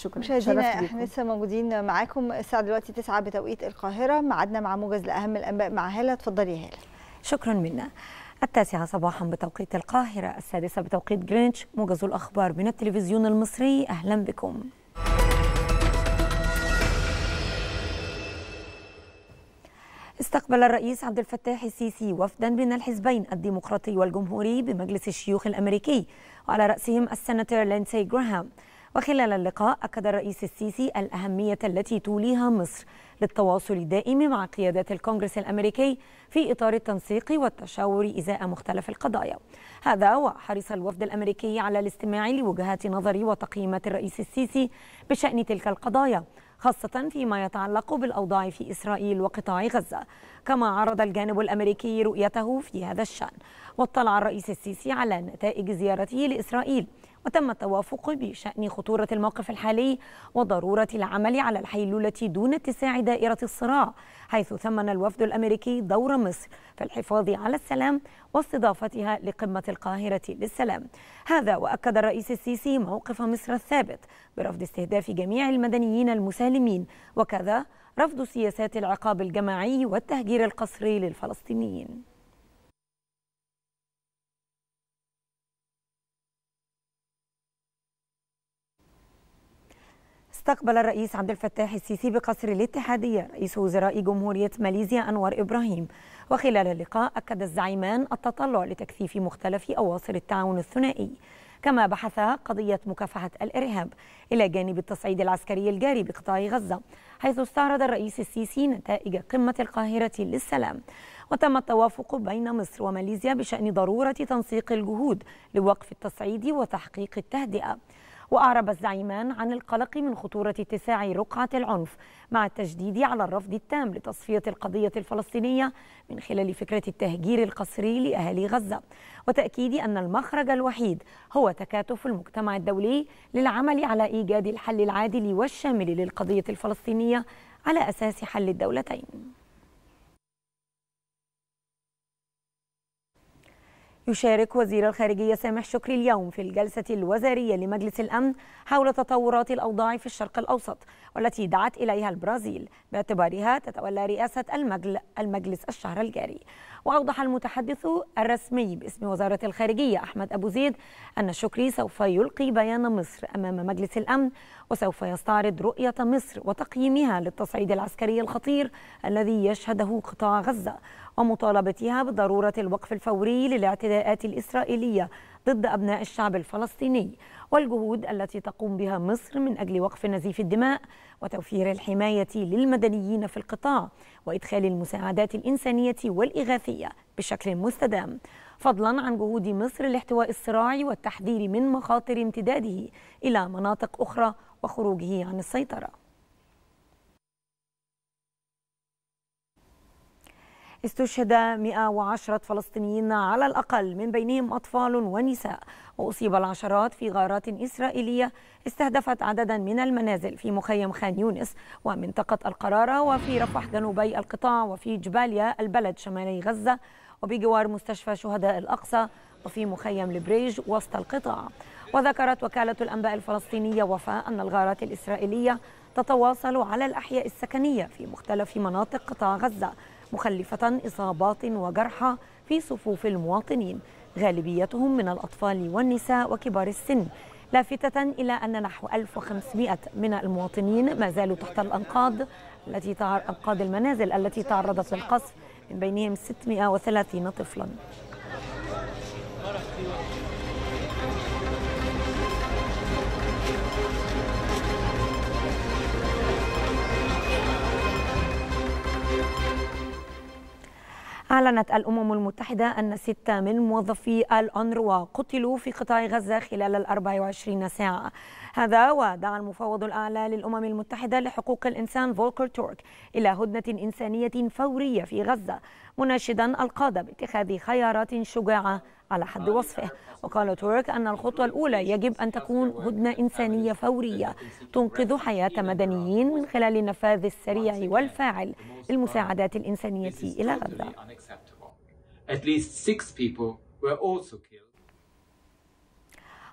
شكرا مشاهدينا احنا لسه موجودين معاكم الساعه دلوقتي 9 بتوقيت القاهره ميعادنا مع موجز لاهم الانباء مع هاله اتفضلي يا هاله شكرا منا التاسعة صباحا بتوقيت القاهرة السادسة بتوقيت جرينتش موجز الأخبار من التلفزيون المصري أهلا بكم استقبل الرئيس عبد الفتاح السيسي وفدا من الحزبين الديمقراطي والجمهوري بمجلس الشيوخ الامريكي وعلى راسهم السناتور لينسي جراهام وخلال اللقاء أكد الرئيس السيسي الأهمية التي توليها مصر للتواصل الدائم مع قيادات الكونغرس الأمريكي في إطار التنسيق والتشاور إزاء مختلف القضايا هذا وحرص الوفد الأمريكي على الاستماع لوجهات نظر وتقييمات الرئيس السيسي بشأن تلك القضايا خاصة فيما يتعلق بالأوضاع في إسرائيل وقطاع غزة كما عرض الجانب الأمريكي رؤيته في هذا الشأن واطلع الرئيس السيسي على نتائج زيارته لإسرائيل وتم التوافق بشأن خطورة الموقف الحالي وضرورة العمل على الحيلولة دون اتساع دائرة الصراع حيث ثمن الوفد الأمريكي دور مصر في الحفاظ على السلام واستضافتها لقمة القاهرة للسلام هذا وأكد الرئيس السيسي موقف مصر الثابت برفض استهداف جميع المدنيين المسالمين وكذا رفض سياسات العقاب الجماعي والتهجير القسري للفلسطينيين استقبل الرئيس عبد الفتاح السيسي بقصر الاتحادية رئيس وزراء جمهورية ماليزيا أنور إبراهيم وخلال اللقاء أكد الزعيمان التطلع لتكثيف مختلف أواصر التعاون الثنائي كما بحثا قضية مكافحة الإرهاب إلى جانب التصعيد العسكري الجاري بقطاع غزة حيث استعرض الرئيس السيسي نتائج قمة القاهرة للسلام وتم التوافق بين مصر وماليزيا بشأن ضرورة تنسيق الجهود لوقف التصعيد وتحقيق التهدئة وأعرب الزعيمان عن القلق من خطورة اتساع رقعة العنف مع التشديد على الرفض التام لتصفية القضية الفلسطينية من خلال فكرة التهجير القسري لأهالي غزة وتأكيد أن المخرج الوحيد هو تكاتف المجتمع الدولي للعمل على إيجاد الحل العادل والشامل للقضية الفلسطينية على أساس حل الدولتين يشارك وزير الخارجية سامح شكري اليوم في الجلسة الوزارية لمجلس الأمن حول تطورات الأوضاع في الشرق الأوسط والتي دعت إليها البرازيل باعتبارها تتولى رئاسة المجلس الشهر الجاري وأوضح المتحدث الرسمي باسم وزارة الخارجية أحمد أبو زيد أن شكري سوف يلقي بيان مصر أمام مجلس الأمن وسوف يستعرض رؤية مصر وتقييمها للتصعيد العسكري الخطير الذي يشهده قطاع غزة ومطالبتها بضرورة الوقف الفوري للاعتداء الاعتداءات الإسرائيلية ضد أبناء الشعب الفلسطيني والجهود التي تقوم بها مصر من أجل وقف نزيف الدماء وتوفير الحماية للمدنيين في القطاع وإدخال المساعدات الإنسانية والإغاثية بشكل مستدام فضلا عن جهود مصر لاحتواء الصراع والتحذير من مخاطر امتداده إلى مناطق أخرى وخروجه عن السيطرة استشهد 110 فلسطينيين على الأقل من بينهم أطفال ونساء وأصيب العشرات في غارات إسرائيلية استهدفت عددا من المنازل في مخيم خان يونس ومنطقة القرارة وفي رفح جنوبي القطاع وفي جباليا البلد شمالي غزة وبجوار مستشفى شهداء الأقصى وفي مخيم البريج وسط القطاع وذكرت وكالة الأنباء الفلسطينية وفاء أن الغارات الإسرائيلية تتواصل على الأحياء السكنية في مختلف مناطق قطاع غزة مخلفة إصابات وجرحى في صفوف المواطنين غالبيتهم من الأطفال والنساء وكبار السن لافتة إلى أن نحو 1500 من المواطنين ما زالوا تحت الأنقاض التي تعر... أنقاض المنازل التي تعرضت للقصف من بينهم 630 طفلاً أعلنت الأمم المتحدة أن ستة من موظفي الأنروا قتلوا في قطاع غزة خلال ال 24 ساعة هذا ودعا المفوض الأعلى للأمم المتحدة لحقوق الإنسان فولكر تورك إلى هدنة إنسانية فورية في غزة مناشدا القادة باتخاذ خيارات شجاعة على حد وصفه وقال تورك أن الخطوة الأولى يجب أن تكون هدنة إنسانية فورية تنقذ حياة مدنيين من خلال النفاذ السريع والفاعل المساعدات الإنسانية إلى غزة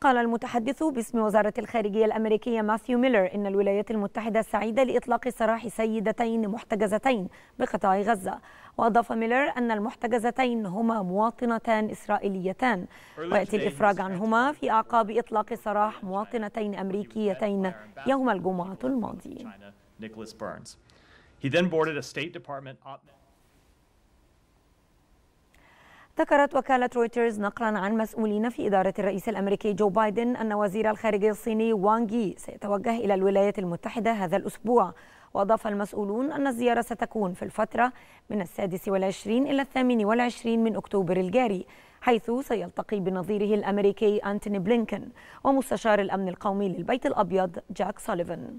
قال المتحدث باسم وزارة الخارجية الأمريكية ماثيو ميلر إن الولايات المتحدة سعيدة لإطلاق سراح سيدتين محتجزتين بقطاع غزة وأضاف ميلر أن المحتجزتين هما مواطنتان إسرائيليتان ويأتي الإفراج عنهما في أعقاب إطلاق سراح مواطنتين أمريكيتين يوم الجمعة الماضي He then boarded a State Department op ذكرت وكالة رويترز نقلا عن مسؤولين في إدارة الرئيس الأمريكي جو بايدن أن وزير الخارجية الصيني وانغ يي سيتوجه إلى الولايات المتحدة هذا الأسبوع وأضاف المسؤولون أن الزيارة ستكون في الفترة من السادس والعشرين إلى الثامن والعشرين من أكتوبر الجاري حيث سيلتقي بنظيره الأمريكي أنتوني بلينكن ومستشار الأمن القومي للبيت الأبيض جاك سوليفان